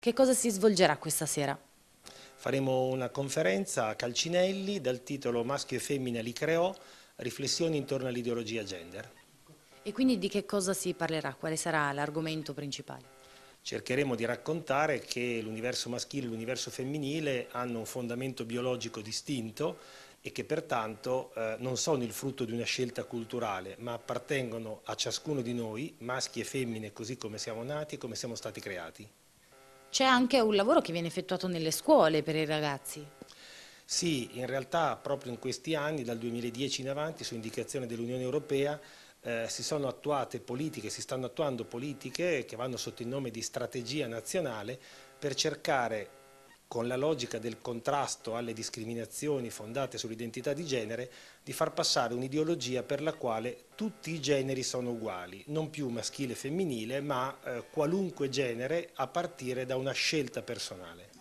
Che cosa si svolgerà questa sera? Faremo una conferenza a Calcinelli dal titolo Maschio e femmina li creò, riflessioni intorno all'ideologia gender. E quindi di che cosa si parlerà? Quale sarà l'argomento principale? Cercheremo di raccontare che l'universo maschile e l'universo femminile hanno un fondamento biologico distinto e che pertanto eh, non sono il frutto di una scelta culturale, ma appartengono a ciascuno di noi, maschi e femmine, così come siamo nati e come siamo stati creati. C'è anche un lavoro che viene effettuato nelle scuole per i ragazzi. Sì, in realtà proprio in questi anni, dal 2010 in avanti, su indicazione dell'Unione Europea, eh, si sono attuate politiche, si stanno attuando politiche che vanno sotto il nome di strategia nazionale per cercare con la logica del contrasto alle discriminazioni fondate sull'identità di genere, di far passare un'ideologia per la quale tutti i generi sono uguali, non più maschile e femminile, ma eh, qualunque genere a partire da una scelta personale.